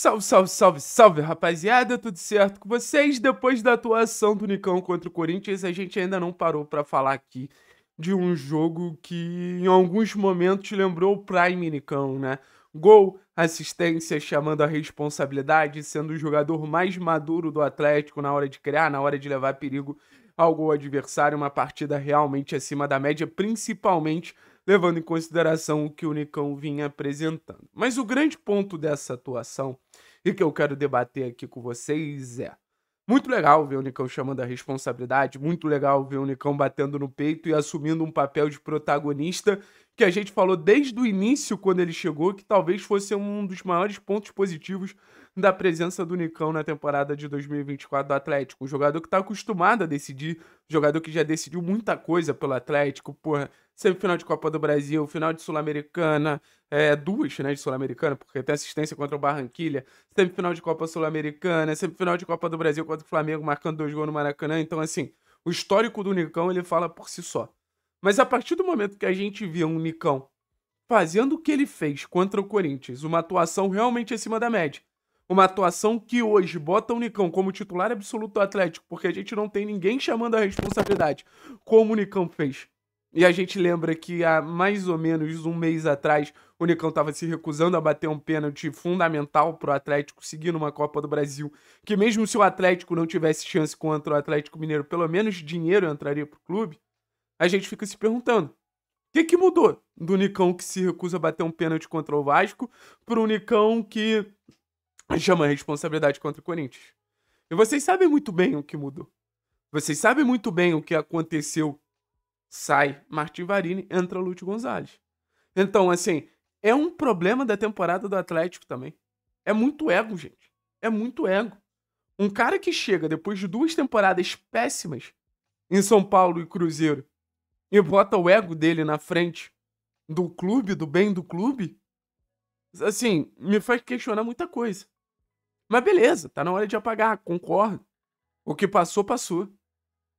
Salve, salve, salve, salve, rapaziada, tudo certo com vocês? Depois da atuação do Nicão contra o Corinthians, a gente ainda não parou para falar aqui de um jogo que em alguns momentos lembrou o Prime Nicão, né? Gol, assistência, chamando a responsabilidade, sendo o jogador mais maduro do Atlético na hora de criar, na hora de levar perigo ao gol adversário, uma partida realmente acima da média, principalmente levando em consideração o que o Nicão vinha apresentando. Mas o grande ponto dessa atuação, e que eu quero debater aqui com vocês, é. Muito legal ver o Nicão chamando a responsabilidade, muito legal ver o Nicão batendo no peito e assumindo um papel de protagonista que a gente falou desde o início, quando ele chegou, que talvez fosse um dos maiores pontos positivos da presença do Nicão na temporada de 2024 do Atlético. Um jogador que tá acostumado a decidir, um jogador que já decidiu muita coisa pelo Atlético, porra, semifinal de Copa do Brasil, final de Sul-Americana, é, duas, né, de Sul-Americana, porque tem assistência contra o Barranquilha, semifinal de Copa Sul-Americana, semifinal de Copa do Brasil contra o Flamengo, marcando dois gols no Maracanã, então assim, o histórico do Nicão, ele fala por si só. Mas a partir do momento que a gente via um Nicão fazendo o que ele fez contra o Corinthians, uma atuação realmente acima da média, uma atuação que hoje bota o Nicão como titular absoluto do Atlético, porque a gente não tem ninguém chamando a responsabilidade, como o Nicão fez. E a gente lembra que há mais ou menos um mês atrás o Nicão estava se recusando a bater um pênalti fundamental para o Atlético seguir numa Copa do Brasil, que mesmo se o Atlético não tivesse chance contra o Atlético Mineiro, pelo menos dinheiro entraria para o clube. A gente fica se perguntando, o que, que mudou do Nicão que se recusa a bater um pênalti contra o Vasco para o Nicão que chama responsabilidade contra o Corinthians. E vocês sabem muito bem o que mudou. Vocês sabem muito bem o que aconteceu. Sai Martin Varini, entra Lúcio Gonzalez. Então, assim, é um problema da temporada do Atlético também. É muito ego, gente. É muito ego. Um cara que chega depois de duas temporadas péssimas em São Paulo e Cruzeiro e bota o ego dele na frente do clube, do bem do clube, assim, me faz questionar muita coisa. Mas beleza, tá na hora de apagar, concordo. O que passou, passou.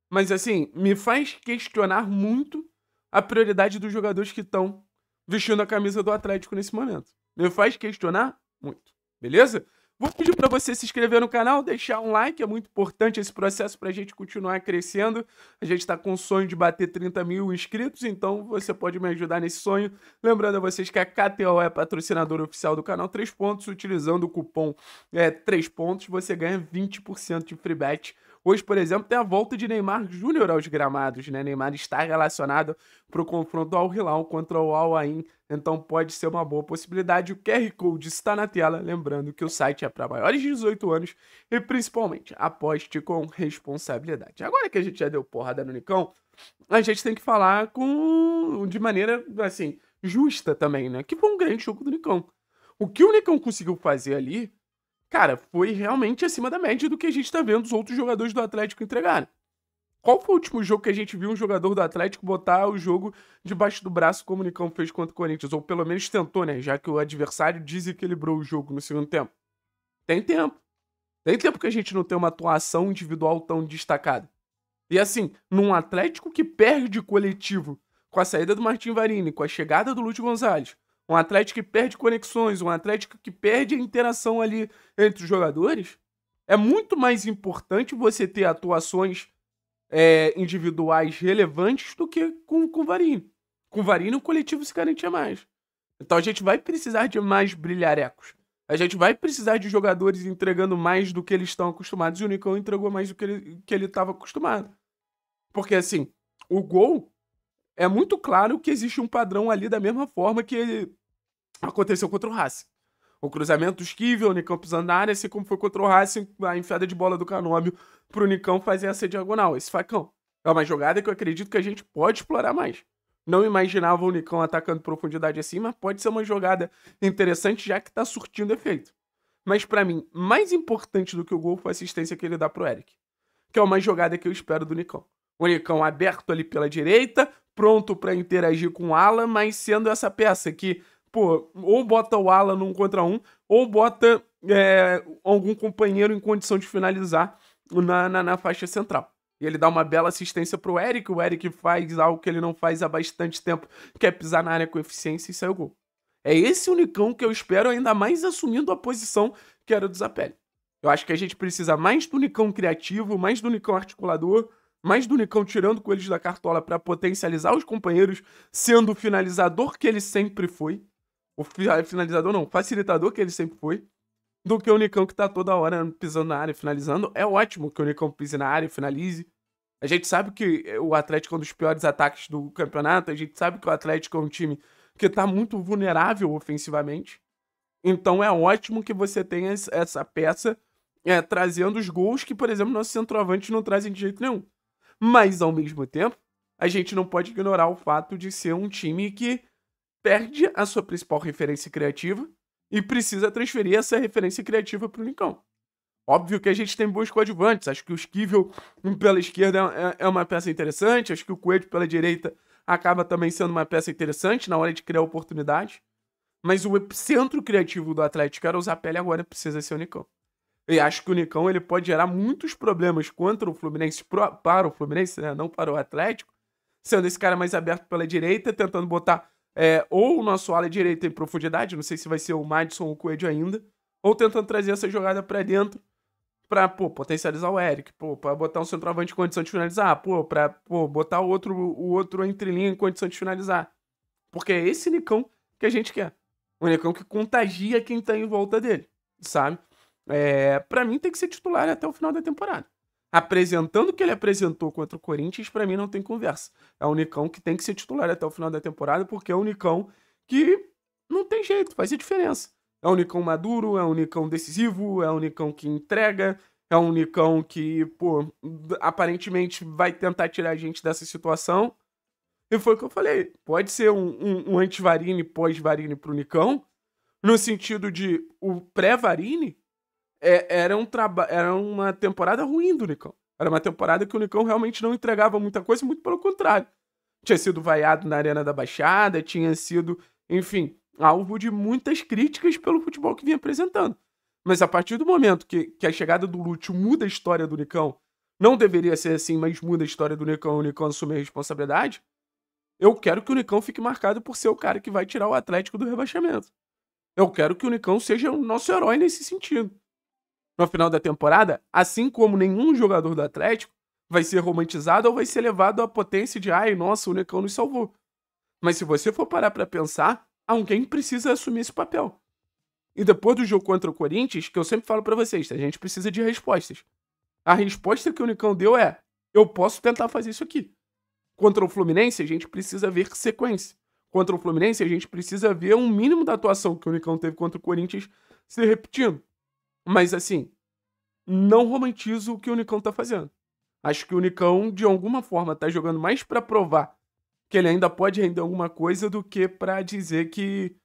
Mas assim, me faz questionar muito a prioridade dos jogadores que estão vestindo a camisa do Atlético nesse momento. Me faz questionar muito, beleza? Vou pedir para você se inscrever no canal, deixar um like, é muito importante esse processo para a gente continuar crescendo. A gente está com o sonho de bater 30 mil inscritos, então você pode me ajudar nesse sonho. Lembrando a vocês que a KTO é patrocinadora oficial do canal 3 Pontos. Utilizando o cupom é, 3 Pontos, você ganha 20% de free bet Hoje, por exemplo, tem a volta de Neymar Júnior aos gramados, né? Neymar está relacionado para o confronto ao Hilal contra o Al Ain, então pode ser uma boa possibilidade. O QR Code está na tela, lembrando que o site é para maiores de 18 anos e principalmente aposte com responsabilidade. Agora que a gente já deu porrada no Nicão, a gente tem que falar com de maneira assim justa também, né? Que foi um grande jogo do Nicão. O que o Nicão conseguiu fazer ali cara, foi realmente acima da média do que a gente tá vendo os outros jogadores do Atlético entregarem. Qual foi o último jogo que a gente viu um jogador do Atlético botar o jogo debaixo do braço como o Nicão fez contra o Corinthians? Ou pelo menos tentou, né? Já que o adversário desequilibrou o jogo no segundo tempo. Tem tempo. Tem tempo que a gente não tem uma atuação individual tão destacada. E assim, num Atlético que perde coletivo com a saída do Martin Varini, com a chegada do Lúcio Gonzalez, um Atlético que perde conexões, um Atlético que perde a interação ali entre os jogadores. É muito mais importante você ter atuações é, individuais relevantes do que com, com o Varini. Com o Varini o coletivo se garantia mais. Então a gente vai precisar de mais brilharecos. A gente vai precisar de jogadores entregando mais do que eles estão acostumados e o Nicão entregou mais do que ele que estava acostumado. Porque assim, o gol é muito claro que existe um padrão ali da mesma forma que ele, aconteceu contra o Racing. O cruzamento esquivel, o Nicão pisando na área, assim como foi contra o Racing, a enfiada de bola do Canômio pro Nicão fazer essa diagonal, esse facão. É uma jogada que eu acredito que a gente pode explorar mais. Não imaginava o Nicão atacando profundidade assim, mas pode ser uma jogada interessante já que tá surtindo efeito. Mas para mim, mais importante do que o gol foi a assistência que ele dá pro Eric, que é uma jogada que eu espero do Nicão. O Nicão aberto ali pela direita, pronto para interagir com o Alan, mas sendo essa peça que pô, ou bota o ala num contra um, ou bota é, algum companheiro em condição de finalizar na, na, na, faixa central. E ele dá uma bela assistência pro Eric, o Eric faz algo que ele não faz há bastante tempo, que é pisar na área com eficiência e sai o gol. É esse unicão que eu espero, ainda mais assumindo a posição que era do Zapelli. Eu acho que a gente precisa mais do unicão criativo, mais do unicão articulador, mais do unicão tirando coelhos da cartola para potencializar os companheiros, sendo o finalizador que ele sempre foi o finalizador não, facilitador que ele sempre foi, do que o Nicão que tá toda hora pisando na área finalizando. É ótimo que o Nicão pise na área e finalize. A gente sabe que eh, o Atlético é um dos piores ataques do campeonato, a gente sabe que o Atlético é um time que tá muito vulnerável ofensivamente. Então é ótimo que você tenha essa peça é, trazendo os gols que, por exemplo, nossos centroavantes não trazem de jeito nenhum. Mas, ao mesmo tempo, a gente não pode ignorar o fato de ser um time que perde a sua principal referência criativa e precisa transferir essa referência criativa para o Lincoln. Óbvio que a gente tem bons coadjuvantes. Acho que o Esquivel pela esquerda é, é, é uma peça interessante. Acho que o Coelho pela direita acaba também sendo uma peça interessante na hora de criar oportunidade. Mas o epicentro criativo do Atlético era usar pele agora precisa ser o Nicão. E acho que o Nicão ele pode gerar muitos problemas contra o Fluminense, para o Fluminense, né? não para o Atlético, sendo esse cara mais aberto pela direita, tentando botar é, ou o nosso ala direito em profundidade, não sei se vai ser o Madison ou o Coelho ainda, ou tentando trazer essa jogada para dentro pra, pô, potencializar o Eric, pô, pra botar um centroavante em condição de finalizar, pô, pra, pô, botar o outro, o outro entre linha em condição de finalizar. Porque é esse Nicão que a gente quer. O Nicão que contagia quem tá em volta dele, sabe? É, para mim tem que ser titular até o final da temporada apresentando o que ele apresentou contra o Corinthians, para mim não tem conversa. É o Unicão que tem que ser titular até o final da temporada, porque é o Unicão que não tem jeito, faz a diferença. É o Unicão maduro, é o Unicão decisivo, é o Unicão que entrega, é o Unicão que, pô, aparentemente vai tentar tirar a gente dessa situação. E foi o que eu falei. Pode ser um, um, um anti-Varine, pós-Varine pro Unicão, no sentido de o pré-Varine é, era, um traba era uma temporada ruim do Nicão. Era uma temporada que o Nicão realmente não entregava muita coisa, muito pelo contrário. Tinha sido vaiado na Arena da Baixada, tinha sido, enfim, alvo de muitas críticas pelo futebol que vinha apresentando. Mas a partir do momento que, que a chegada do Lúcio muda a história do Nicão, não deveria ser assim, mas muda a história do Nicão, o Nicão assume a responsabilidade, eu quero que o Nicão fique marcado por ser o cara que vai tirar o Atlético do rebaixamento. Eu quero que o Nicão seja o nosso herói nesse sentido no final da temporada, assim como nenhum jogador do Atlético vai ser romantizado ou vai ser levado à potência de ai, nossa, o Necão nos salvou. Mas se você for parar para pensar, alguém precisa assumir esse papel. E depois do jogo contra o Corinthians, que eu sempre falo para vocês, a gente precisa de respostas. A resposta que o Nicão deu é: eu posso tentar fazer isso aqui. Contra o Fluminense, a gente precisa ver sequência. Contra o Fluminense, a gente precisa ver um mínimo da atuação que o Nicão teve contra o Corinthians se repetindo. Mas assim, não romantizo o que o Unicão tá fazendo. Acho que o Unicão, de alguma forma, tá jogando mais para provar que ele ainda pode render alguma coisa do que para dizer que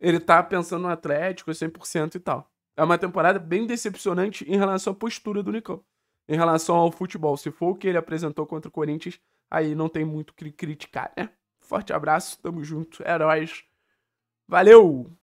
ele tá pensando no Atlético 100% e tal. É uma temporada bem decepcionante em relação à postura do Unicão. Em relação ao futebol, se for o que ele apresentou contra o Corinthians, aí não tem muito o que criticar, né? Forte abraço, tamo junto, heróis. Valeu!